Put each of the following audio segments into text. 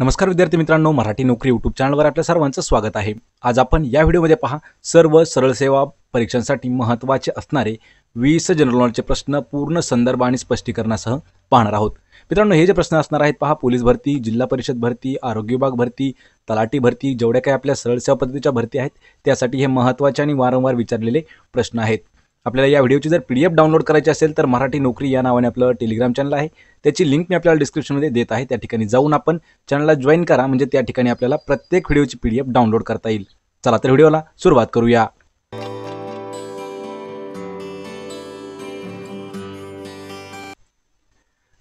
नमस्कार विद्यार्थी मित्रांनो मराठी नोकरी यूट्यूब चॅनलवर आपल्या सर्वांचं स्वागत आहे आज आपण या व्हिडिओमध्ये पहा सर्व सरळ सेवा परीक्षांसाठी महत्त्वाचे असणारे वीस जनरल नॉलेजचे प्रश्न पूर्ण संदर्भ आणि स्पष्टीकरणासह पाहणार आहोत मित्रांनो हे जे प्रश्न असणार आहेत पहा पोलीस भरती जिल्हा परिषद भरती आरोग्य विभाग भरती तलाठी भरती जेवढ्या काही आपल्या सरळ सेवा पद्धतीच्या भरती आहेत त्यासाठी हे महत्त्वाचे आणि वारंवार विचारलेले प्रश्न आहेत आपल्याला या व्हिडिओची जर पी डी एफ डाउनलोड करायची असेल तर मराठी नोकरी या नावाने आपलं टेलिग्राम चॅनल आहे त्याची लिंक मी आपल्याला डिस्क्रिप्शनमध्ये देत आहे त्या ठिकाणी जाऊन आपण चॅनलला जॉईन करा म्हणजे त्या ठिकाणी आपल्याला प्रत्येक व्हिडिओची पी डाउनलोड करता येईल चला तर व्हिडिओला सुरुवात करूया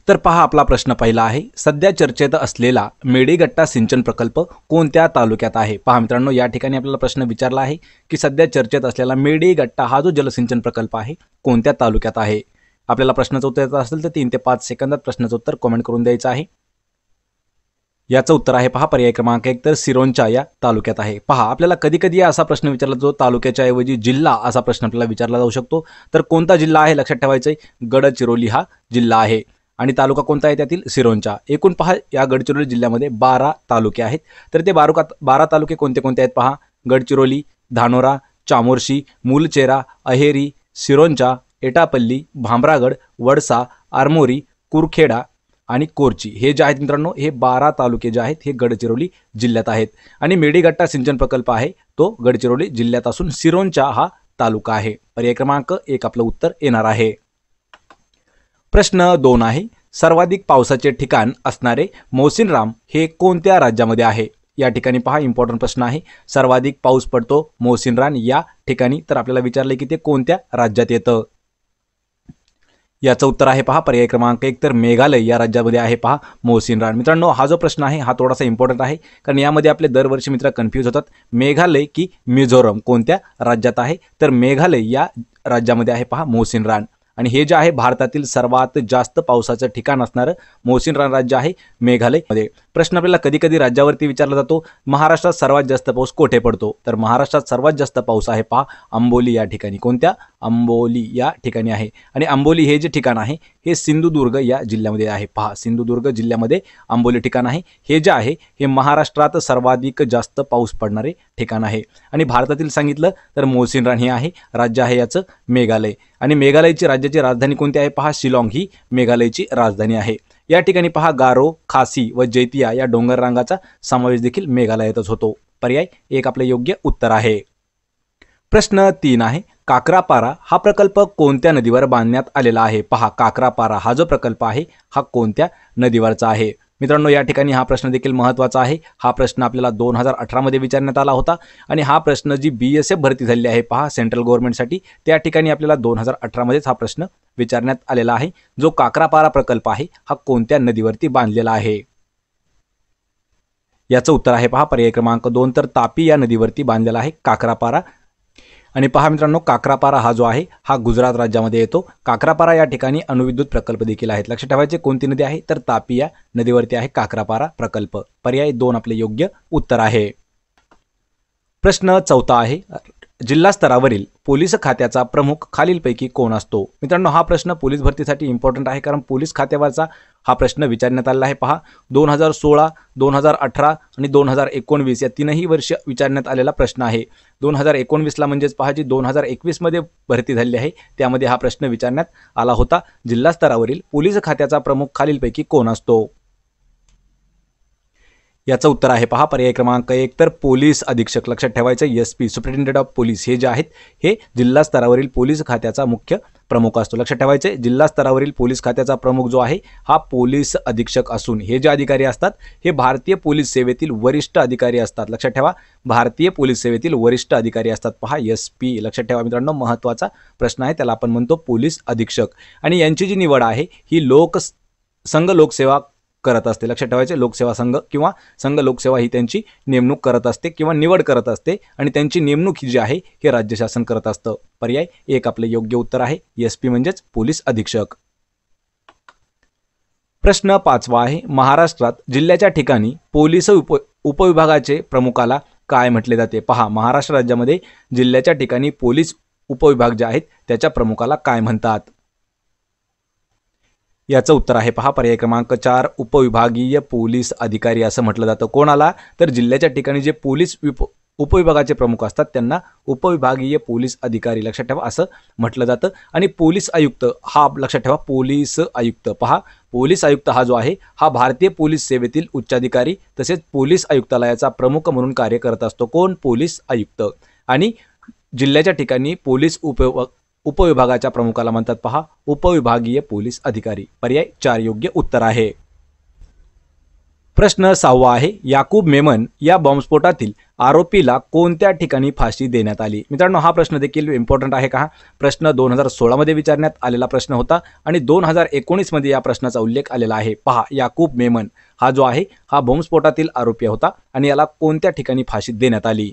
तर पहा आपला प्रश्न पहिला आहे सध्या चर्चेत असलेला मेडीगट्टा सिंचन प्रकल्प कोणत्या तालुक्यात आहे पहा मित्रांनो या ठिकाणी आपल्याला प्रश्न विचारला आहे की सध्या चर्चेत असलेला मेडीगट्टा हा जो जलसिंचन प्रकल्प आहे कोणत्या तालुक्यात आहे आपल्याला प्रश्नाचं उत्तर द्यायचं असेल तर तीन ते पाच सेकंदात प्रश्नाचं उत्तर कॉमेंट करून द्यायचं आहे याचं उत्तर आहे पहा पर्याय क्रमांक एक तर सिरोंचा या तालुक्यात आहे पहा आपल्याला कधी कधी असा प्रश्न विचारला जो तालुक्याच्या ऐवजी जिल्हा असा प्रश्न आपल्याला विचारला जाऊ शकतो तर कोणता जिल्हा आहे लक्षात ठेवायचं आहे गडचिरोली हा जिल्हा आहे आणि तालुका कोणता आहे त्यातील सिरोंचा एकूण पहा या गडचिरोली जिल्ह्यामध्ये बारा तालुके आहेत तर ते बारुका बारा तालुके कोणते कोणते आहेत पहा गडचिरोली धानोरा चामोर्शी मुलचेरा अहेरी सिरोंचा एटापल्ली भामरागड वडसा आरमोरी कुरखेडा आणि कोरची हे जे आहेत मित्रांनो हे बारा तालुके जे आहेत हे गडचिरोली जिल्ह्यात आहेत आणि मेडीगट्टा सिंचन प्रकल्प आहे तो गडचिरोली जिल्ह्यात असून सिरोंचा हा तालुका आहे पर्याय क्रमांक एक आपलं उत्तर येणार आहे प्रश्न दोन आहे सर्वाधिक पावसाचे ठिकाण असणारे मोसिनराम हे कोणत्या राज्यामध्ये आहे या ठिकाणी पहा इम्पॉर्टंट प्रश्न आहे सर्वाधिक पाऊस पडतो मोहसिनराम या ठिकाणी तर आपल्याला विचारले की ते कोणत्या राज्यात येतं याचं उत्तर आहे पहा पर्याय क्रमांक एक तर मेघालय या राज्यामध्ये आहे पहा मोहसिन राण मित्रांनो हा जो प्रश्न आहे हा थोडासा इम्पॉर्टंट आहे कारण यामध्ये आपले दरवर्षी मित्र कन्फ्यूज होतात मेघालय की मिझोरम कोणत्या राज्यात आहे तर मेघालय या राज्यामध्ये आहे पहा मोहसिन राण आणि हे जे आहे भारतातील सर्वात जास्त पावसाचं ठिकाण असणारं मोहसिन राण राज्य आहे मेघालयमध्ये प्रश्न आपल्याला कधी कधी राज्यावरती विचारला जातो महाराष्ट्रात सर्वात जास्त पाऊस कोठे पडतो तर महाराष्ट्रात सर्वात जास्त पाऊस आहे पहा आंबोली या ठिकाणी कोणत्या आंबोली या ठिकाणी आहे आणि आंबोली हे जे ठिकाण आहे हे सिंधुदुर्ग या जिल्ह्यामध्ये आहे पहा सिंधुदुर्ग जिल्ह्यामध्ये आंबोली ठिकाण आहे हे जे आहे हे महाराष्ट्रात सर्वाधिक जास्त पाऊस पडणारे ठिकाण आहे आणि भारतातील सांगितलं तर मोहसिनराण हे आहे राज्य आहे याचं मेघालय आणि मेघालयची राज्याची राजधानी कोणती आहे पहा शिलाँग ही मेघालयची राजधानी आहे या ठिकाणी पहा गारो खासी व जैतिया या डोंगर रांगाचा समावेश देखील मेघालयातच होतो पर्याय एक आपले योग्य उत्तर आहे प्रश्न तीन आहे काकरापारा हा प्रकल्प कोणत्या नदीवर बांधण्यात आलेला आहे पहा काकरापारा हा जो प्रकल्प आहे हा कोणत्या नदीवरचा आहे मित्रांनो या ठिकाणी हा प्रश्न देखील महत्त्वाचा आहे हा प्रश्न आपल्याला दोन हजार अठरामध्ये विचारण्यात आला होता आणि हा प्रश्न जी बी एस एफ भरती झालेली आहे पहा सेंट्रल गव्हर्नमेंटसाठी त्या ठिकाणी आपल्याला दोन हजार अठरामध्येच हा प्रश्न विचारण्यात आलेला आहे जो काकरापारा प्रकल्प आहे हा कोणत्या नदीवरती बांधलेला आहे याचं उत्तर आहे पहा पर्याय क्रमांक दोन तर तापी या नदीवरती बांधलेला आहे काकरापारा आणि पहा मित्रांनो काकरापारा हा जो आहे हा गुजरात राज्यामध्ये येतो काक्रापारा या ठिकाणी अणुविद्युत प्रकल्प देखील आहेत लक्षात ठेवायचे कोणती नदी आहे तर तापी या नदीवरती आहे काक्रापारा प्रकल्प पर्याय दोन आपले योग्य उत्तर आहे प्रश्न चौथा आहे जिल्हा स्तरावरील पोलीस खात्याचा प्रमुख खालीलपैकी कोण असतो मित्रांनो हा प्रश्न पोलीस भरतीसाठी इम्पॉर्टंट आहे कारण पोलीस खात्यावरचा हा प्रश्न विचारण्यात आला आहे पहा दोन हजार सोळा दोन हजार अठरा आणि दोन हजार एकोणवीस या तीनही वर्ष विचारण्यात आलेला प्रश्न आहे दोन हजार एकोणवीसला म्हणजेच पहा जी दोन हजार एकवीसमध्ये भरती झाली आहे त्यामध्ये हा प्रश्न विचारण्यात आला होता जिल्हा स्तरावरील पोलीस खात्याचा प्रमुख खालीलपैकी कोण असतो याचं उत्तर आहे पहा पर्याय क्रमांक एक तर पोलीस अधीक्षक लक्षात ठेवायचं S P superintendent of police हे जे आहेत हे जिल्हा स्तरावरील पोलीस खात्याचा मुख्य प्रमुख असतो लक्षात ठेवायचे जिल्हा स्तरावरील पोलीस खात्याचा प्रमुख जो आहे हा पोलीस अधीक्षक असून हे जे अधिकारी असतात हे भारतीय पोलीस सेवेतील वरिष्ठ अधिकारी असतात लक्षात ठेवा भारतीय पोलीस सेवेतील वरिष्ठ अधिकारी असतात पहा एस पी लक्षात ठेवा मित्रांनो महत्त्वाचा प्रश्न आहे त्याला आपण म्हणतो पोलीस अधीक्षक आणि यांची जी निवड आहे ही लोक संघ लोकसेवा करत असते लक्षात ठेवायचे लोकसेवा संघ किंवा संघ लोकसेवा ही त्यांची नेमणूक करत असते किंवा निवड करत असते आणि त्यांची नेमणूक ही जी आहे हे राज्य शासन करत असतं पर्याय एक आपलं योग्य उत्तर आहे एस पी म्हणजेच पोलीस अधीक्षक प्रश्न पाचवा आहे महाराष्ट्रात जिल्ह्याच्या ठिकाणी पोलीस उप उपविभागाचे प्रमुखाला काय म्हटले जाते पहा महाराष्ट्र राज्यामध्ये जिल्ह्याच्या ठिकाणी पोलीस उपविभाग जे आहेत त्याच्या प्रमुखाला काय म्हणतात याचं उत्तर आहे पहा पर्याय क्रमांक चार उपविभागीय पोलीस अधिकारी असं म्हटलं जातं कोणाला तर जिल्ह्याच्या ठिकाणी जे पोलीस विप उपविभागाचे प्रमुख असतात त्यांना उपविभागीय पोलीस अधिकारी लक्षात ठेवा असं म्हटलं जातं आणि पोलीस आयुक्त हा लक्षात ठेवा पोलीस आयुक्त पहा पोलीस आयुक्त हा जो आहे हा भारतीय पोलीस सेवेतील उच्चाधिकारी तसेच पोलीस आयुक्तालयाचा प्रमुख म्हणून कार्य करत असतो कोण पोलीस आयुक्त आणि जिल्ह्याच्या ठिकाणी पोलीस उप उपविभागाच्या प्रमुखाला म्हणतात पहा उपविभागीय पोलीस अधिकारी पर्याय चार योग्य उत्तर आहे प्रश्न सहावा आहे याकूब मेमन या बॉम्बस्फोटातील आरोपीला कोणत्या ठिकाणी फाशी देण्यात आली मित्रांनो हा प्रश्न देखील इम्पॉर्टंट आहे का प्रश्न दोन हजार सोळामध्ये विचारण्यात आलेला प्रश्न होता आणि दोन हजार एकोणीसमध्ये या प्रश्नाचा उल्लेख आलेला आहे पहा याकूब मेमन हा जो आहे हा बॉम्बस्फोटातील आरोपी होता आणि याला कोणत्या ठिकाणी फाशी देण्यात आली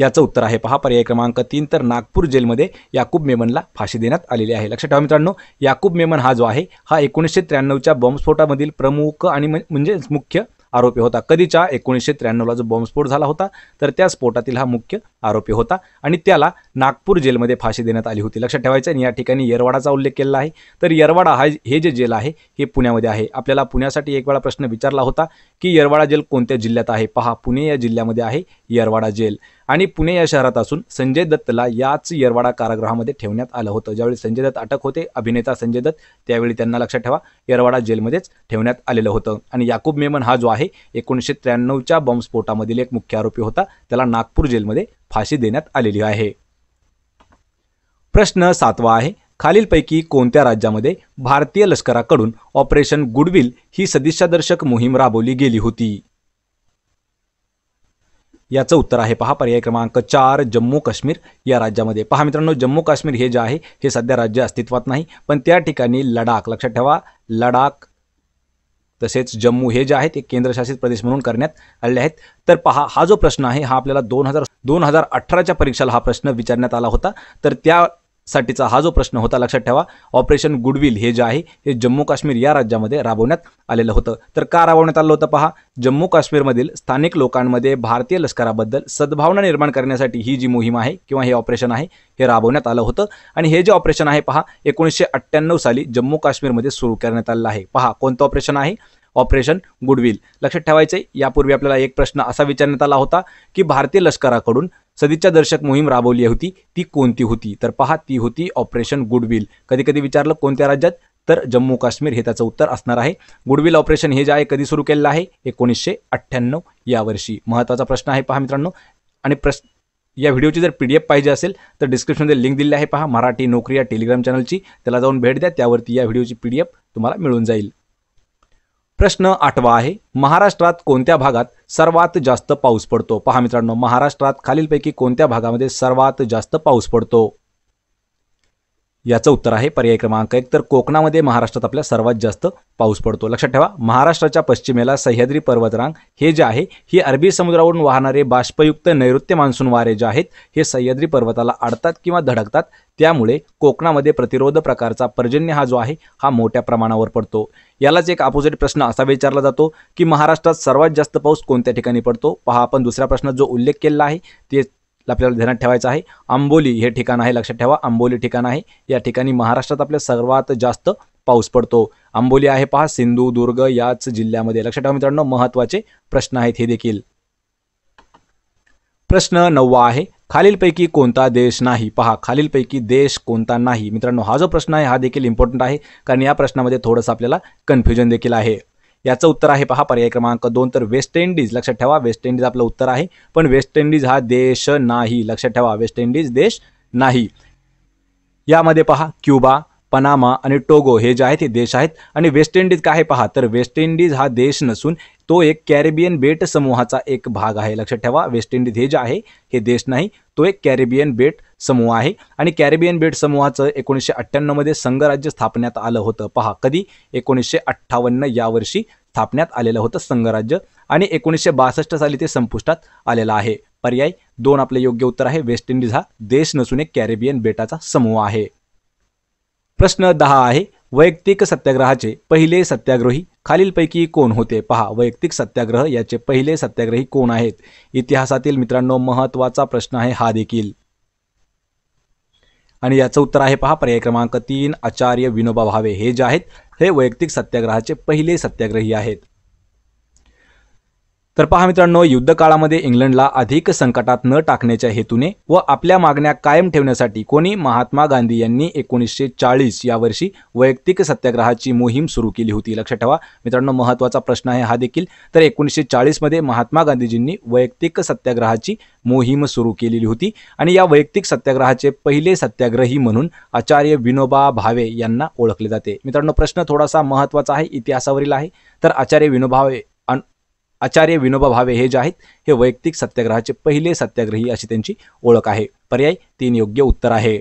याचं उत्तर आहे पहा पर्याय क्रमांक तीन तर नागपूर जेलमध्ये याकूब मेमनला फाशी देण्यात आलेली आहे लक्षात ठेवा मित्रांनो याकूब मेमन हा जो आहे हा एकोणीसशे त्र्याण्णवच्या बॉम्बस्फोटामधील प्रमुख आणि म्हणजेच मुख्य आरोपी होता कधीच्या एकोणीसशे त्र्याण्णवला जो बॉम्बस्फोट झाला होता तर त्या स्फोटातील हा मुख्य आरोपी होता आणि त्याला नागपूर जेलमध्ये फाशी देण्यात आली होती लक्षात ठेवायचं आणि या ठिकाणी येरवाडाचा उल्लेख केला आहे तर येरवाडा हा हे जे जेल आहे हे पुण्यामध्ये आहे आपल्याला पुण्यासाठी एक वेळा प्रश्न विचारला होता की येरवाडा जेल कोणत्या जिल्ह्यात आहे पहा पुणे या जिल्ह्यामध्ये आहे येरवाडा जेल आणि पुणे या शहरात असून संजय दत्तला याच येरवाडा कारागृहामध्ये ठेवण्यात आलं होतं ज्यावेळी संजय दत्त अटक होते अभिनेता संजय दत्त त्यावेळी त्यांना लक्षात ठेवा येरवाडा जेलमध्येच ठेवण्यात आलेलं होतं आणि याकूब मेमन हा जो आहे एकोणीसशे त्र्याण्णवच्या बॉम्बस्फोटामधील एक मुख्य आरोपी होता त्याला नागपूर जेलमध्ये फाशी देण्यात आलेली आहे प्रश्न सातवा आहे खालीलपैकी कोणत्या राज्यामध्ये भारतीय लष्कराकडून ऑपरेशन गुडविल ही सदिच्छादर्शक मोहीम राबवली गेली होती याचं उत्तर आहे पहा पर्याय क्रमांक चार जम्मू काश्मीर या राज्यामध्ये पहा मित्रांनो जम्मू काश्मीर हे जे आहे हे सध्या राज्य अस्तित्वात नाही पण त्या ठिकाणी लडाख लक्षात ठेवा लडाख तसेच जम्मू हे जे आहे ते केंद्रशासित प्रदेश म्हणून करण्यात आले आहेत तर पहा हा जो प्रश्न आहे हा आपल्याला दोन हजार दोन हजार अठराच्या परीक्षेला हा प्रश्न विचारण्यात आला होता तर त्या साठीचा हा जो प्रश्न होता लक्षात ठेवा ऑपरेशन गुडविल हे जे आहे हे जम्मू काश्मीर या राज्यामध्ये राबवण्यात आलेलं होतं तर का राबवण्यात आलं होतं पहा जम्मू काश्मीरमधील स्थानिक लोकांमध्ये भारतीय लष्कराबद्दल सद्भावना निर्माण करण्यासाठी ही जी मोहीम आहे किंवा हे ऑपरेशन आहे हे राबवण्यात आलं होतं आणि हे जे ऑपरेशन आहे पहा एकोणीसशे अठ्ठ्याण्णव साली जम्मू काश्मीरमध्ये सुरू करण्यात आलेलं आहे पहा कोणतं ऑपरेशन आहे ऑपरेशन गुडविल लक्षात ठेवायचे यापूर्वी आपल्याला एक प्रश्न असा विचारण्यात आला होता की भारतीय लष्कराकडून सदिच्छा दर्शक मोहीम राबवली होती ती कोणती होती तर पहा ती होती ऑपरेशन गुडविल कधी कधी विचारलं कोणत्या राज्यात तर जम्मू काश्मीर हे त्याचं उत्तर असणार आहे गुडविल ऑपरेशन हे जे आहे कधी सुरू केलेलं आहे एकोणीसशे अठ्ठ्याण्णव यावर्षी महत्त्वाचा प्रश्न आहे पहा मित्रांनो आणि प्रश्न या व्हिडिओची जर पी डी एफ पाहिजे असेल तर डिस्क्रिप्शनमध्ये लिंक दिली आहे पहा मराठी नोकरी या टेलिग्राम चॅनलची त्याला जाऊन भेट द्या त्यावरती या व्हिडिओची पी डी एफ तुम्हाला मिळून जाईल प्रश्न आठवा आहे महाराष्ट्रात कोणत्या भागात सर्वात जास्त पाऊस पडतो पहा मित्रांनो महाराष्ट्रात खालीलपैकी कोणत्या भागामध्ये सर्वात जास्त पाऊस पडतो याचं उत्तर आहे पर्याय क्रमांक एक तर कोकणामध्ये महाराष्ट्रात आपल्या सर्वात जास्त पाऊस पडतो लक्षात ठेवा महाराष्ट्राच्या पश्चिमेला सह्याद्री पर्वतरांग हे जे आहे हे अरबी समुद्रावरून वाहणारे बाष्पयुक्त नैऋत्य मान्सून वारे जे आहेत हे सह्याद्री पर्वताला अडतात किंवा धडकतात त्यामुळे कोकणामध्ये प्रतिरोध प्रकारचा पर्जन्य हा जो आहे हा मोठ्या प्रमाणावर पडतो यालाच एक अपोजिट प्रश्न असा विचारला जातो की महाराष्ट्रात सर्वात जास्त पाऊस कोणत्या ठिकाणी पडतो पहा आपण दुसरा प्रश्न जो उल्लेख केलेला आहे ते आपल्याला ध्यानात ठेवायचं आहे आंबोली हे ठिकाण आहे लक्षात ठेवा आंबोली ठिकाण आहे या ठिकाणी महाराष्ट्रात आपल्या सर्वात जास्त पाऊस पडतो आंबोली आहे पहा सिंधुदुर्ग याच जिल्ह्यामध्ये लक्षात ठेवा मित्रांनो महत्त्वाचे प्रश्न आहेत हे देखील प्रश्न नववा आहे खालीलपैकी कोणता देश नाही पहा खालीलपैकी देश कोणता नाही मित्रांनो हा जो प्रश्न आहे हा देखील इम्पॉर्टंट आहे कारण या प्रश्नामध्ये थोडंसं आपल्याला कन्फ्युजन देखील आहे याचं उत्तर आहे पहा पर्याय क्रमांक दोन तर वेस्ट इंडिज लक्षात ठेवा वेस्ट इंडिज आपलं उत्तर आहे पण वेस्ट इंडिज हा देश नाही लक्षात ठेवा वेस्ट इंडिज देश नाही यामध्ये पहा क्युबा पनामा आणि टोगो हे जे आहेत हे देश आहेत आणि वेस्ट इंडिज काय पहा तर वेस्ट इंडिज हा देश नसून तो एक कॅरिबियन बेट समूहाचा एक भाग आहे लक्षात ठेवा वेस्ट इंडिज हे जे आहे हे देश नाही तो एक कॅरिबियन बेट समूह आहे आणि कॅरिबियन बेट समूहाचं एकोणीसशे अठ्ठ्याण्णवमध्ये संघराज्य स्थापण्यात आलं होतं पहा कधी एकोणीसशे अठ्ठावन्न या वर्षी स्थापण्यात आलेलं होतं संघराज्य आणि एकोणीसशे बासष्ट साली ते संपुष्टात आलेलं आहे पर्याय दोन आपले योग्य उत्तर आहे वेस्ट इंडिज हा देश नसून एक कॅरिबियन बेटाचा समूह आहे प्रश्न दहा आहे वैयक्तिक सत्याग्रहाचे पहिले सत्याग्रही खालीलपैकी कोण होते पहा वैयक्तिक सत्याग्रह याचे पहिले सत्याग्रही कोण आहेत इतिहासातील मित्रांनो महत्वाचा प्रश्न आहे हा देखील आणि याचं उत्तर आहे पहा पर्याय क्रमांक तीन आचार्य विनोबा भावे हे जे आहेत हे वैयक्तिक सत्याग्रहाचे पहिले सत्याग्रही आहेत तर पहा मित्रांनो युद्ध काळामध्ये इंग्लंडला अधिक संकटात न टाकण्याच्या हेतूने व आपल्या मागण्या कायम ठेवण्यासाठी कोणी महात्मा गांधी यांनी एकोणीसशे चाळीस या वर्षी वैयक्तिक सत्याग्रहाची मोहीम सुरू केली होती लक्षात ठेवा मित्रांनो महत्त्वाचा प्रश्न आहे हा देखील तर एकोणीसशे चाळीसमध्ये महात्मा गांधीजींनी वैयक्तिक सत्याग्रहाची मोहीम सुरू केलेली होती आणि या वैयक्तिक सत्याग्रहाचे पहिले सत्याग्रही म्हणून आचार्य विनोबा भावे यांना ओळखले जाते मित्रांनो प्रश्न थोडासा महत्त्वाचा आहे इतिहासावरील आहे तर आचार्य विनोबा भावे आचार्य विनोबा भावे हे जे आहेत हे वैयक्तिक सत्याग्रहाचे पहिले सत्याग्रही अशी त्यांची ओळख आहे पर्याय तीन योग्य उत्तर आहे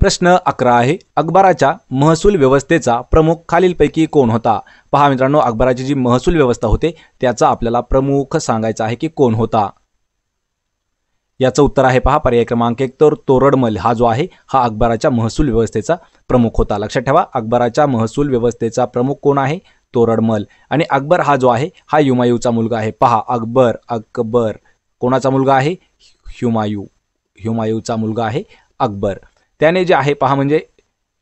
प्रश्न अकरा आहे अकबराच्या महसूल व्यवस्थेचा प्रमुख खालीलपैकी कोण होता पहा मित्रांनो अकबराची जी महसूल व्यवस्था होते त्याचा आपल्याला प्रमुख सांगायचा आहे की कोण होता याचं उत्तर आहे पहा पर्याय क्रमांक एक तर तोरडमल हा जो आहे हा अकबराच्या महसूल व्यवस्थेचा प्रमुख होता लक्षात ठेवा अकबराच्या महसूल व्यवस्थेचा प्रमुख कोण आहे तोरडमल आणि अकबर हा जो आहे हा हुमायूचा मुलगा आहे पहा अकबर अकबर कोणाचा मुलगा आहे हुमायू हुमायूचा मुलगा आहे अकबर त्याने जे आहे पहा म्हणजे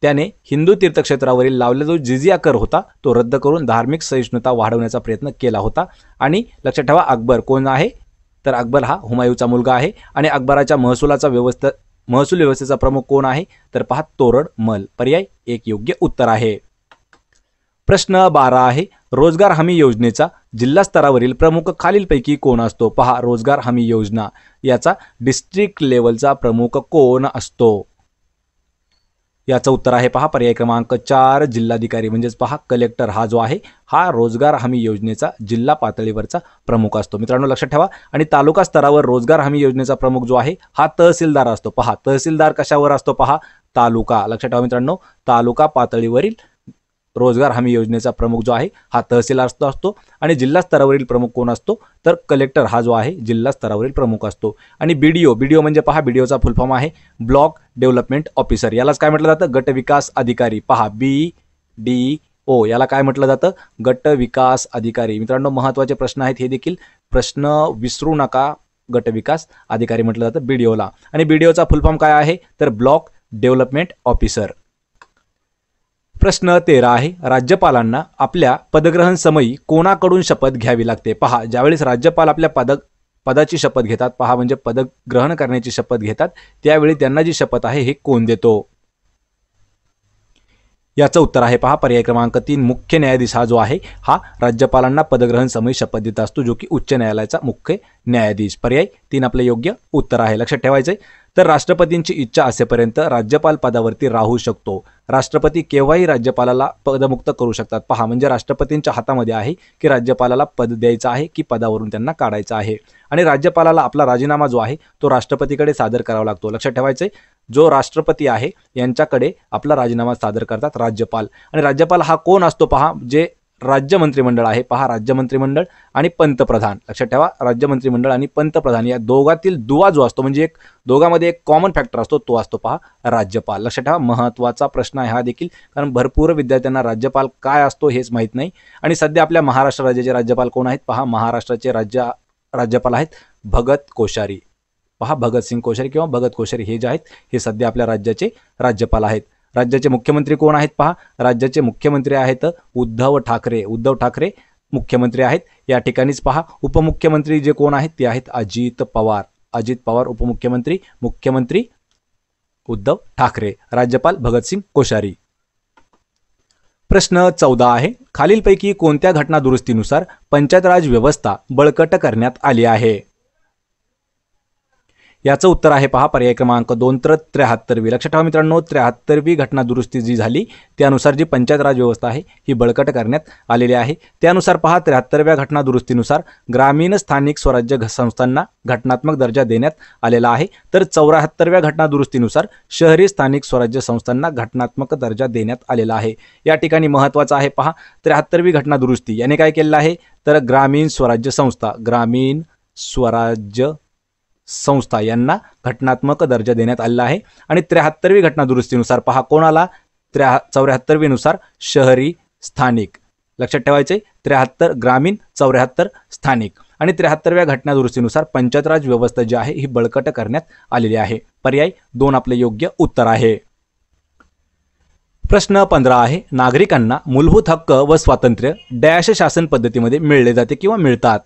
त्याने हिंदू तीर्थक्षेत्रावरील लावलेला जो जिजिया कर होता तो रद्द करून धार्मिक सहिष्णुता वाढवण्याचा प्रयत्न केला होता आणि लक्षात ठेवा अकबर कोण आहे तर अकबर हा हुमायूचा मुलगा आहे आणि अकबराच्या महसुलाचा व्यवस्था महसूल व्यवस्थेचा प्रमुख कोण आहे तर पहा तोरड मल पर्याय एक योग्य उत्तर आहे प्रश्न बारा आहे रोजगार हमी योजनेचा जिल्हा स्तरावरील प्रमुख खालीलपैकी कोण असतो पहा रोजगार हमी योजना याचा डिस्ट्रिक्ट लेवलचा प्रमुख कोण असतो याचं उत्तर आहे पहा पर्याय क्रमांक चार जिल्हाधिकारी म्हणजेच पहा कलेक्टर हा जो आहे हा रोजगार हमी योजनेचा जिल्हा पातळीवरचा प्रमुख असतो मित्रांनो लक्षात ठेवा आणि तालुका स्तरावर रोजगार हमी योजनेचा प्रमुख जो आहे हा तहसीलदार असतो पहा तहसीलदार कशावर असतो पहा तालुका लक्षात ठेवा मित्रांनो तालुका पातळीवरील रोजगार हमी योजनेचा प्रमुख जो आहे हा तहसीलदार असतो आणि जिल्हा स्तरावरील प्रमुख कोण असतो तर कलेक्टर हा जो आहे जिल्हा स्तरावरील प्रमुख असतो आणि बीडीओ बीडीओ म्हणजे पहा बीडीओचा फुल फुलफॉर्म आहे ब्लॉक डेव्हलपमेंट ऑफिसर यालाच काय म्हटलं जातं गट विकास अधिकारी पहा बी डी ओ याला काय म्हटलं जातं गट विकास अधिकारी मित्रांनो महत्त्वाचे प्रश्न आहेत हे देखील प्रश्न विसरू नका गट विकास अधिकारी म्हटलं जातं बीडीओला आणि बीडीओचा फुल फुलफॉर्म काय आहे तर ब्लॉक डेव्हलपमेंट ऑफिसर प्रश्न तेरा आहे राज्यपालांना आपल्या पदग्रहण समयी कोणाकडून शपथ घ्यावी लागते पहा ज्यावेळेस राज्यपाल आपल्या पद पदाची शपथ घेतात पहा म्हणजे पदग्रहण करण्याची शपथ घेतात त्यावेळी त्यांना जी शपथ आहे हे कोण देतो याचं उत्तर आहे पहा पर्याय क्रमांक तीन मुख्य न्यायाधीश हा जो आहे हा राज्यपालांना पदग्रहण समयी शपथ देत असतो जो की उच्च न्यायालयाचा मुख्य न्यायाधीश पर्याय तीन आपलं योग्य उत्तर आहे लक्षात ठेवायचंय तर राष्ट्रपतींची इच्छा असेपर्यंत राज्यपाल पदावरती राहू शकतो राष्ट्रपती केव्हाही राज्यपालाला पदमुक्त करू शकतात पहा म्हणजे राष्ट्रपतींच्या हातामध्ये आहे की राज्यपालाला पद द्यायचं आहे की पदावरून त्यांना काढायचं आहे आणि राज्यपालाला आपला राजीनामा जो आहे तो राष्ट्रपतीकडे सादर करावा लागतो लक्षात ठेवायचं जो राष्ट्रपती आहे यांच्याकडे आपला राजीनामा सादर करतात राज्यपाल आणि राज्यपाल हा कोण असतो पहा जे राज्य मंत्रिमंडळ आहे पहा राज्य मंत्रिमंडळ आणि पंतप्रधान लक्षात ठेवा राज्य मंत्रिमंडळ आणि पंतप्रधान या दोघातील दुवा जो असतो म्हणजे एक दोघांमध्ये एक कॉमन फॅक्टर असतो तो असतो पहा राज्यपाल लक्षात ठेवा महत्त्वाचा प्रश्न आहे हा देखील कारण भरपूर विद्यार्थ्यांना राज्यपाल काय असतो हेच माहीत नाही आणि सध्या आपल्या महाराष्ट्र राज्याचे राज्यपाल कोण आहेत पहा महाराष्ट्राचे राज्य राज्यपाल आहेत भगत कोश्यारी पहा भगतसिंग कोश्यारी किंवा भगत कोश्यारी हे जे आहेत हे सध्या आपल्या राज्याचे राज्यपाल आहेत राज्याचे मुख्यमंत्री कोण आहेत पहा राज्याचे मुख्यमंत्री आहेत उद्धव ठाकरे उद्धव ठाकरे मुख्यमंत्री आहेत या ठिकाणीच पहा उपमुख्यमंत्री जे कोण आहेत ते आहेत अजित पवार अजित पवार उपमुख्यमंत्री मुख्यमंत्री उद्धव ठाकरे राज्यपाल भगतसिंग कोश्यारी प्रश्न चौदा आहे खालीलपैकी कोणत्या घटना दुरुस्तीनुसार पंचायत राज व्यवस्था बळकट करण्यात आली आहे याचं उत्तर आहे पहा पर्याय क्रमांक दोन तर त्र्याहत्तरवी लक्षात ठेवा मित्रांनो त्र्याहत्तरवी घटना दुरुस्ती जी झाली त्यानुसार जी पंचायत राज व्यवस्था आहे ही बळकट करण्यात आलेली आहे त्यानुसार पहा त्र्याहत्तरव्या घटना दुरुस्तीनुसार ग्रामीण स्थानिक स्वराज्य संस्थांना घटनात्मक दर्जा देण्यात आलेला आहे तर चौऱ्याहत्तरव्या घटना दुरुस्तीनुसार शहरी स्थानिक स्वराज्य संस्थांना घटनात्मक दर्जा देण्यात आलेला आहे या ठिकाणी महत्त्वाचं आहे पहा त्र्याहत्तरवी घटना दुरुस्ती याने काय केलेलं आहे तर ग्रामीण स्वराज्य संस्था ग्रामीण स्वराज्य संस्था यांना घटनात्मक दर्जा देण्यात आलेला आहे आणि त्र्याहत्तरवी घटना पहा कोणाला त्र्या चौऱ्याहत्तरवीनुसार शहरी स्थानिक लक्षात ठेवायचे त्र्याहत्तर ग्रामीण चौऱ्याहत्तर स्थानिक आणि त्र्याहत्तरव्या घटना दुरुस्तीनुसार पंचायतराज व्यवस्था जी आहे ही बळकट करण्यात आलेली आहे पर्याय दोन आपले योग्य उत्तर आहे प्रश्न पंधरा आहे नागरिकांना मूलभूत हक्क व स्वातंत्र्य डॅश शासन पद्धतीमध्ये मिळले जाते किंवा मिळतात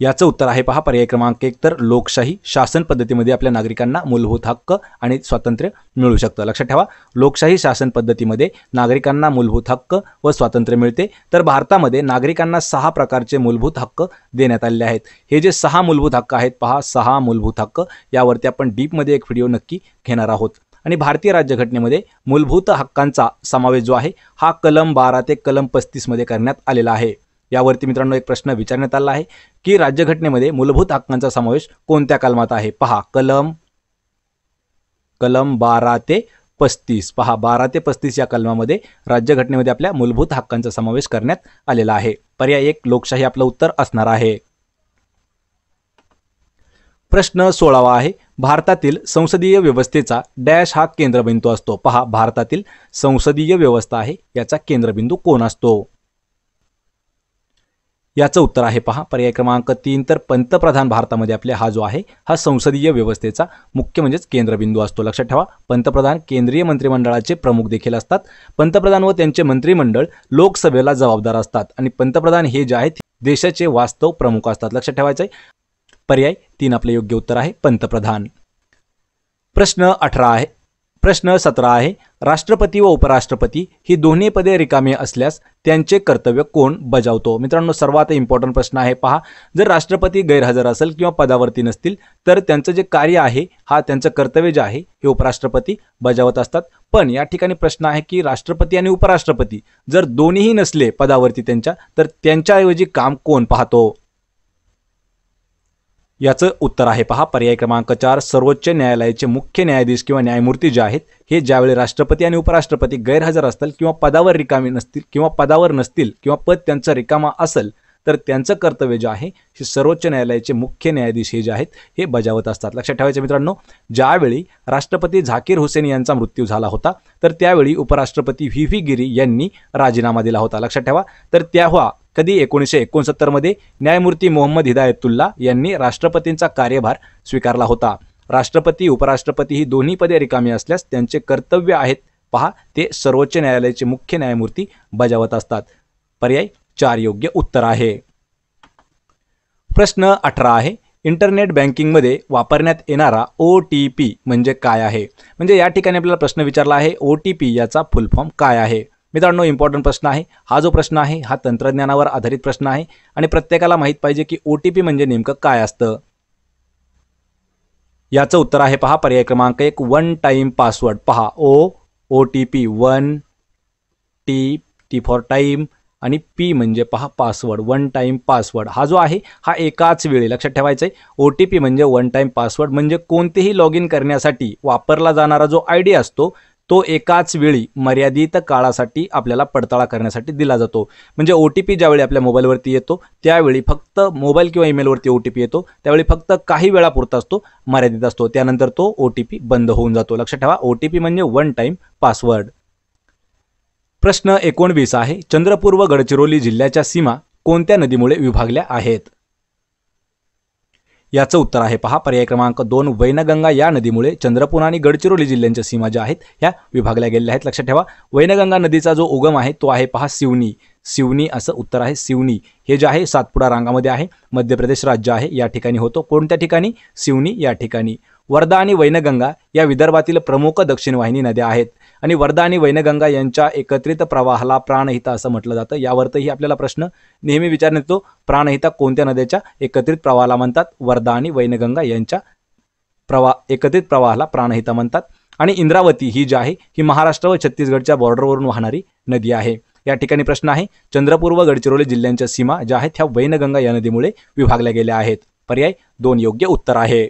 याचं उत्तर आहे पहा पर्याय क्रमांक एक तर लोकशाही शासन पद्धतीमध्ये आपल्या नागरिकांना मूलभूत हक्क आणि स्वातंत्र्य मिळू शकतं लक्षात ठेवा लोकशाही शासन पद्धतीमध्ये नागरिकांना मूलभूत हक्क व स्वातंत्र्य मिळते तर भारतामध्ये नागरिकांना सहा प्रकारचे मूलभूत हक्क देण्यात आलेले आहेत हे जे सहा मूलभूत हक्क आहेत पहा सहा मूलभूत हक्क यावरती आपण डीपमध्ये एक व्हिडिओ नक्की घेणार आहोत आणि भारतीय राज्यघटनेमध्ये मूलभूत हक्कांचा समावेश जो आहे हा कलम बारा ते कलम पस्तीसमध्ये करण्यात आलेला आहे यावरती मित्रांनो एक प्रश्न विचारण्यात आला आहे की राज्यघटनेमध्ये मूलभूत हक्कांचा समावेश कोणत्या कलमात आहे पहा कलम कलम बारा ते पस्तीस पहा बारा ते पस्तीस या कलमामध्ये राज्यघटनेमध्ये आपल्या मूलभूत हक्कांचा समावेश करण्यात आलेला आहे पर्याय एक लोकशाही आपलं उत्तर असणार आहे प्रश्न सोळावा आहे भारतातील संसदीय व्यवस्थेचा डॅश हा केंद्रबिंदू असतो पहा भारतातील संसदीय व्यवस्था आहे याचा केंद्रबिंदू कोण असतो याचं उत्तर आहे पहा पर्याय क्रमांक तीन तर पंतप्रधान भारतामध्ये आपल्या हा जो आहे हा संसदीय व्यवस्थेचा मुख्य म्हणजेच केंद्रबिंदू असतो लक्षात ठेवा पंतप्रधान केंद्रीय मंत्रिमंडळाचे प्रमुख देखील असतात पंतप्रधान व त्यांचे मंत्रिमंडळ लोकसभेला जबाबदार असतात आणि पंतप्रधान हे जे आहेत देशाचे वास्तव प्रमुख असतात लक्षात ठेवायचं पर्याय तीन आपले योग्य उत्तर आहे पंतप्रधान प्रश्न अठरा आहे प्रश्न सतरा आहे राष्ट्रपती व उपराष्ट्रपती ही दोन्ही पदे रिकामी असल्यास त्यांचे कर्तव्य कोण बजावतो मित्रांनो सर्वात इम्पॉर्टंट प्रश्न आहे पहा जर राष्ट्रपती गैरहजर असेल किंवा पदावरती नसतील तर त्यांचं जे कार्य आहे हा त्यांचं कर्तव्य जे आहे हे उपराष्ट्रपती बजावत असतात पण या ठिकाणी प्रश्न आहे की राष्ट्रपती आणि उपराष्ट्रपती जर दोन्हीही नसले पदावरती त्यांच्या तर त्यांच्याऐवजी काम कोण पाहतो याचं उत्तर आहे पहा पर्याय क्रमांक चार सर्वोच्च न्यायालयाचे मुख्य न्यायाधीश किंवा न्यायमूर्ती जे आहेत हे ज्यावेळी राष्ट्रपती आणि उपराष्ट्रपती गैरहजर असतील किंवा पदावर रिकामी नसतील किंवा पदावर नसतील किंवा पद त्यांचं रिकामा असेल तर त्यांचं कर्तव्य जे आहे हे सर्वोच्च न्यायालयाचे मुख्य न्यायाधीश हे जे आहेत हे बजावत असतात लक्षात ठेवायचे मित्रांनो ज्यावेळी राष्ट्रपती झाकीर हुसेन यांचा मृत्यू झाला होता तर त्यावेळी उपराष्ट्रपती व्ही व्ही गिरी यांनी राजीनामा दिला होता लक्षात ठेवा तर त्या कधी एकोणीसशे एकोणसत्तरमध्ये न्यायमूर्ती मोहम्मद हिदायतुल्ला यांनी राष्ट्रपतींचा कार्यभार स्वीकारला होता राष्ट्रपती उपराष्ट्रपती ही दोन्ही पदे रिकामी असल्यास त्यांचे कर्तव्य आहेत पहा ते सर्वोच्च न्यायालयाचे मुख्य न्यायमूर्ती बजावत असतात पर्याय चार योग्य उत्तर आहे प्रश्न अठरा आहे इंटरनेट बँकिंगमध्ये वापरण्यात येणारा ओ टी पी म्हणजे काय आहे म्हणजे या ठिकाणी आपल्याला प्रश्न विचारला आहे ओ टी पी याचा फुल फॉर्म काय आहे मित्रांनो इम्पॉर्टंट प्रश्न आहे हा जो प्रश्न आहे हा तंत्रज्ञानावर आधारित प्रश्न आहे आणि प्रत्येकाला माहीत पाहिजे की ओ टी पी म्हणजे नेमकं काय असतं याचं उत्तर आहे पहा पर्याय क्रमांक एक वन टाईम पासवर्ड पहा O O T P one T T for time आणि पी म्हणजे पहा पासवर्ड वन टाईम पासवर्ड हा जो आहे हा एकाच वेळी लक्षात ठेवायचा आहे ओ टी पी म्हणजे वन टाईम पासवर्ड म्हणजे कोणतेही लॉग इन करण्यासाठी वापरला जाणारा जो आय डी असतो तो एकाच वेळी मर्यादित काळासाठी आपल्याला पडताळा करण्यासाठी दिला जातो म्हणजे ओ टी पी ज्यावेळी आपल्या मोबाईलवरती येतो त्यावेळी फक्त मोबाईल किंवा ईमेलवरती ओ टी पी येतो त्यावेळी फक्त काही वेळापुरता असतो मर्यादित असतो त्यानंतर तो ओ टी पी बंद होऊन जातो लक्षात ठेवा ओ टी पी म्हणजे वन टाईम पासवर्ड प्रश्न एकोणवीस आहे चंद्रपूर व गडचिरोली जिल्ह्याच्या सीमा कोणत्या नदीमुळे विभागल्या आहेत याचं उत्तर आहे पहा पर्याय क्रमांक दोन वैनगंगा या नदीमुळे चंद्रपूर आणि गडचिरोली जिल्ह्यांच्या सीमा ज्या आहेत ह्या विभागल्या गेलेल्या आहेत लक्षात ठेवा वैनगंगा नदीचा जो उगम आहे तो आहे पहा सिवनी सिवनी असं उत्तर आहे सिवनी हे जे आहे सातपुडा रांगामध्ये आहे मध्य प्रदेश राज्य आहे या ठिकाणी होतो कोणत्या ठिकाणी सिवनी या ठिकाणी वर्धा आणि वैनगंगा या विदर्भातील प्रमुख दक्षिण वाहिनी नद्या आहेत आणि वर्धा आणि वैनगंगा यांच्या एकत्रित प्रवाहाला प्राणहिता असं म्हटलं जातं यावरतही आपल्याला प्रश्न नेहमी विचारण्यात येतो प्राणहिता कोणत्या नद्याच्या एकत्रित प्रवाहाला म्हणतात वर्धा आणि वैनगंगा यांच्या प्रवाह एकत्रित प्रवाहाला प्राणहिता म्हणतात आणि इंद्रावती ही जी आहे ही महाराष्ट्र व छत्तीसगडच्या बॉर्डरवरून वाहणारी नदी आहे या ठिकाणी प्रश्न आहे चंद्रपूर व गडचिरोली जिल्ह्यांच्या सीमा ज्या आहेत ह्या वैनगंगा या नदीमुळे विभागल्या गेल्या आहेत पर्याय दोन योग्य उत्तर आहे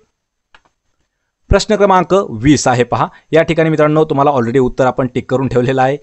प्रश्न क्रमांक वीस आहे पहा या ठिकाणी मित्रांनो तुम्हाला ऑलरेडी उत्तर आपण टिक करून ठेवलेलं आहे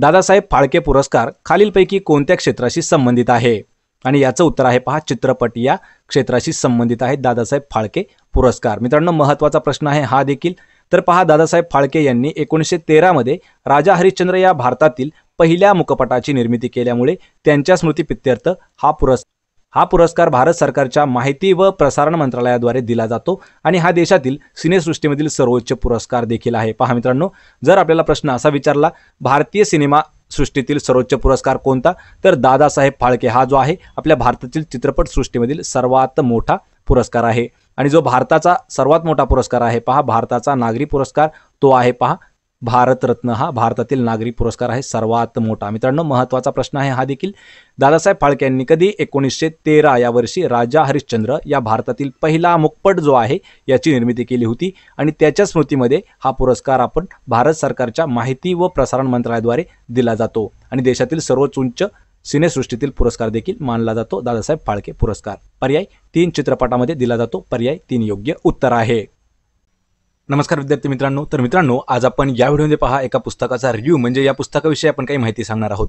दादासाहेब फाळके पुरस्कार खालीलपैकी कोणत्या क्षेत्राशी संबंधित आहे आणि याचं उत्तर आहे पहा चित्रपट या क्षेत्राशी संबंधित आहे दादासाहेब फाळके पुरस्कार मित्रांनो महत्त्वाचा प्रश्न आहे हा देखील तर पहा दादासाहेब फाळके यांनी एकोणीसशे तेरामध्ये राजा हरिश्चंद्र या भारतातील पहिल्या मुखपटाची निर्मिती केल्यामुळे त्यांच्या स्मृतीपित्यर्थ हा पुरस्कार हा पुरस्कार भारत सरकारच्या माहिती व प्रसारण मंत्रालयाद्वारे दिला जातो आणि हा देशातील सिनेसृष्टीमधील सर्वोच्च पुरस्कार देखील आहे पहा मित्रांनो जर आपल्याला प्रश्न असा विचारला भारतीय सिनेमा सृष्टीतील सर्वोच्च पुरस्कार कोणता तर दादासाहेब फाळके हा जो आहे आपल्या भारतातील चित्रपटसृष्टीमधील सर्वात मोठा पुरस्कार आहे आणि जो भारताचा सर्वात मोठा पुरस्कार आहे पहा भारताचा नागरी पुरस्कार तो आहे पहा भारतरत्न हा भारतातील नागरी पुरस्कार आहे सर्वात मोठा मित्रांनो महत्त्वाचा प्रश्न आहे हा देखील दादासाहेब फाळके यांनी कधी एकोणीसशे तेरा या वर्षी राजा हरिश्चंद्र या भारतातील पहिला मुकपट जो आहे याची निर्मिती केली होती आणि त्याच्या स्मृतीमध्ये हा पुरस्कार आपण भारत सरकारच्या माहिती व प्रसारण मंत्रालयाद्वारे दिला जातो आणि देशातील सर्वोच्च उंच सिनेसृष्टीतील पुरस्कार देखील मानला जातो दादासाहेब फाळके पुरस्कार पर्याय तीन चित्रपटामध्ये दिला जातो पर्याय तीन योग्य उत्तर आहे नमस्कार विद्यार्थी मित्रांनो तर मित्रांनो आज आपण या व्हिडिओमध्ये पहा एका पुस्तकाचा रिव्ह्यू म्हणजे या पुस्तकाविषयी आपण काही माहिती सांगणार आहोत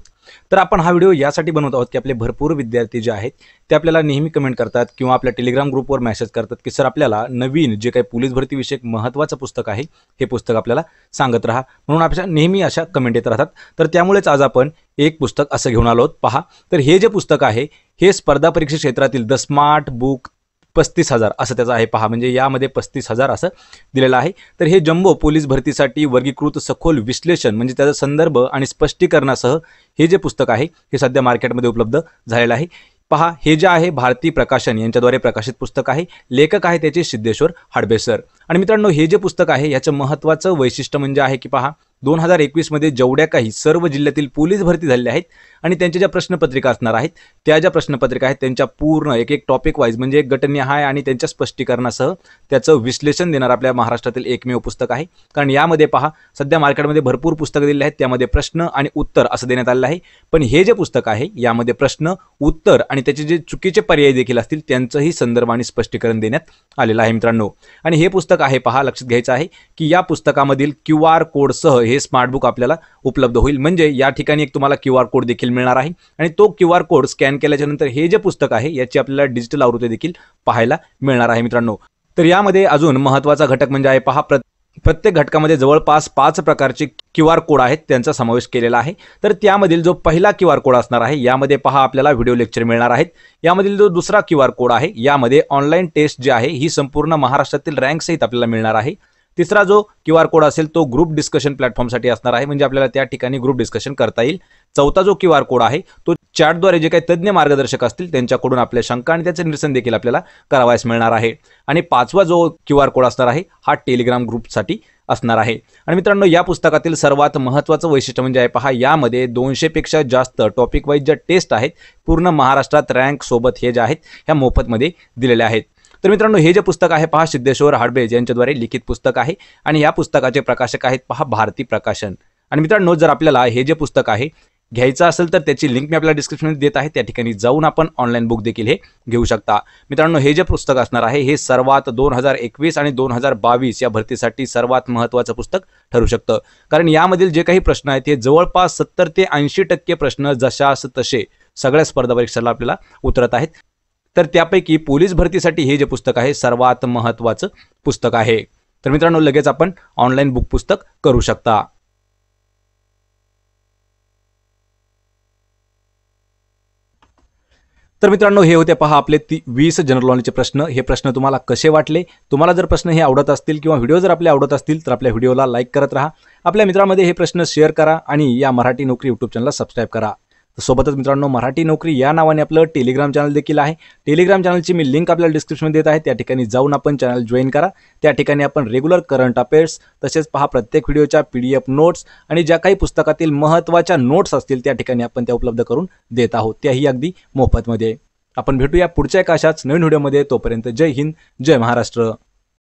तर आपण हा व्हिडिओ यासाठी बनवत आहोत की आपले भरपूर विद्यार्थी जे आहेत ते आपल्याला नेहमी कमेंट करतात किंवा आपल्या टेलिग्राम ग्रुपवर मेसेज करतात की सर आपल्याला नवीन जे काही पोलीस भरतीविषयक महत्त्वाचं पुस्तक आहे हे पुस्तक आपल्याला सांगत राहा म्हणून आपल्या नेहमी अशा कमेंट येत राहतात तर त्यामुळेच आज आपण एक पुस्तक असं घेऊन आलो आहोत पहा तर हे जे पुस्तक आहे हे स्पर्धा परीक्षा क्षेत्रातील द स्मार्ट बुक पस्तीस हजार असं त्याचं आहे पहा म्हणजे यामध्ये पस्तीस हजार असं दिलेलं आहे तर हे जम्बो पोलीस भरतीसाठी वर्गीकृत सखोल विश्लेषण म्हणजे त्याचा संदर्भ आणि स्पष्टीकरणासह हे जे पुस्तक आहे हे सध्या मार्केटमध्ये उपलब्ध झालेलं आहे पहा हे जे आहे भारती प्रकाशन यांच्याद्वारे प्रकाशित पुस्तक आहे लेखक आहे त्याचे सिद्धेश्वर हाडबेसर आणि मित्रांनो हे जे पुस्तक आहे याचं महत्त्वाचं वैशिष्ट्य म्हणजे आहे की पहा दोन हजार एकवीसमध्ये जेवढ्या काही सर्व जिल्ह्यातील पोलीस भरती झालेल्या आहेत आणि त्यांच्या ज्या प्रश्नपत्रिका असणार आहेत त्या ज्या प्रश्नपत्रिका आहेत त्यांच्या पूर्ण एक एक टॉपिक वाईज म्हणजे एक गटनिहाय आणि त्यांच्या स्पष्टीकरणासह त्याचं विश्लेषण देणार आपल्या महाराष्ट्रातील एकमेव पुस्तक आहे कारण यामध्ये पहा सध्या मार्केटमध्ये भरपूर पुस्तकं दिली आहेत त्यामध्ये प्रश्न आणि उत्तर असं देण्यात आलेलं आहे पण हे जे पुस्तक आहे यामध्ये प्रश्न उत्तर आणि त्याचे जे चुकीचे पर्याय देखील असतील त्यांचंही संदर्भ आणि स्पष्टीकरण देण्यात आलेलं आहे मित्रांनो आणि हे पुस्तक पुस्तक आहे पहा लक्षात घ्यायचं आहे की या पुस्तकामधील क्यू आर कोडसह हे स्मार्टबुक आपल्याला उपलब्ध होईल म्हणजे या ठिकाणी एक तुम्हाला क्यू आर कोड देखील मिळणार आहे आणि तो क्यू आर कोड स्कॅन केल्याच्या नंतर हे जे पुस्तक आहे याची आपल्याला डिजिटल आवृत्ती देखील पाहायला मिळणार आहे मित्रांनो तर यामध्ये अजून महत्वाचा घटक म्हणजे आहे पहा प्रत्येक घटकामध्ये जवळपास पाच प्रकारचे क्यू आर कोड आहेत त्यांचा समावेश केलेला आहे तर त्यामधील जो पहिला क्यू आर कोड असणार आहे यामध्ये पहा आपल्याला व्हिडिओ लेक्चर मिळणार आहेत यामधील जो दुसरा क्यू आर कोड आहे यामध्ये ऑनलाईन टेस्ट जी आहे ही संपूर्ण महाराष्ट्रातील रँक सहित आपल्याला मिळणार आहे तिसरा जो क्यू आर कोड असेल तो ग्रुप डिस्कशन प्लॅटफॉर्मसाठी असणार आहे म्हणजे आपल्याला त्या ठिकाणी ग्रुप डिस्कशन करता येईल चौथा जो क्यू आर कोड आहे तो चॅटद्वारे जे काही तज्ज्ञ मार्गदर्शक असतील त्यांच्याकडून आपल्या शंका आणि त्याचं निरसन देखील आपल्याला करावयास मिळणार आहे आणि पाचवा जो क्यू आर कोड असणार आहे हा टेलिग्राम ग्रुपसाठी असणार आहे आणि मित्रांनो या पुस्तकातील सर्वात महत्वाचं वैशिष्ट्य म्हणजे आहे पहा यामध्ये दोनशेपेक्षा जास्त टॉपिक वाईज ज्या टेस्ट आहेत पूर्ण महाराष्ट्रात रँक सोबत हे जे आहेत ह्या मोफतमध्ये दिलेल्या आहेत तर मित्रांनो हे जे पुस्तक आहे पहा सिद्धेश्वर हाडबेज यांच्याद्वारे लिखित पुस्तक आहे आणि या पुस्तकाचे प्रकाशक आहेत पहा भारती प्रकाशन आणि मित्रांनो जर आपल्याला हे जे पुस्तक आहे घ्यायचं असेल तर त्याची लिंक मी आपल्या डिस्क्रिप्शनमध्ये देत आहे त्या ठिकाणी जाऊन आपण ऑनलाईन बुक देखील हे घेऊ शकता मित्रांनो हे जे पुस्तक असणार आहे हे सर्वात दोन हजार एकवीस आणि दोन हजार बावीस या भरतीसाठी सर्वात महत्त्वाचं पुस्तक ठरू शकतं कारण यामधील जे काही प्रश्न आहेत हे जवळपास सत्तर ते ऐंशी टक्के प्रश्न जशास तसे सगळ्या स्पर्धा परीक्षाला आपल्याला उतरत आहेत तर त्यापैकी पोलीस भरतीसाठी हे जे पुस्तक आहे सर्वात महत्त्वाचं पुस्तक आहे तर मित्रांनो लगेच आपण ऑनलाईन बुक पुस्तक करू शकता तर मित्रांनो हे होते पहा आपले ती वीस जनरल नॉलेजचे प्रश्न हे प्रश्न तुम्हाला कसे वाटले तुम्हाला जर प्रश्न हे आवडत असतील किंवा व्हिडिओ जर आपले आवडत असतील तर आपल्या व्हिडिओला लाईक करत राहा आपल्या मित्रांमध्ये हे प्रश्न शेअर करा आणि या मराठी नोकरी यूट्यूब चॅनलला सबस्क्राईब करा सोबतच मित्रांनो मराठी नोकरी या नावाने आपलं टेलिग्राम चॅनल देखील आहे टेलिग्राम चॅनलची मी लिंक आपल्याला डिस्क्रिप्शन देत आहे त्या ठिकाणी जाऊन आपण चॅनल जॉईन करा त्या ठिकाणी आपण रेग्युलर करंट अफेअर्स तसेच पहा प्रत्येक व्हिडिओच्या पी डी एफ नोट्स आणि ज्या काही पुस्तकातील महत्त्वाच्या नोट्स असतील त्या ठिकाणी आपण त्या उपलब्ध करून देत आहोत त्याही अगदी मोफतमध्ये आपण भेटूया पुढच्या एका अशाच नवीन व्हिडिओमध्ये तोपर्यंत जय हिंद जय महाराष्ट्र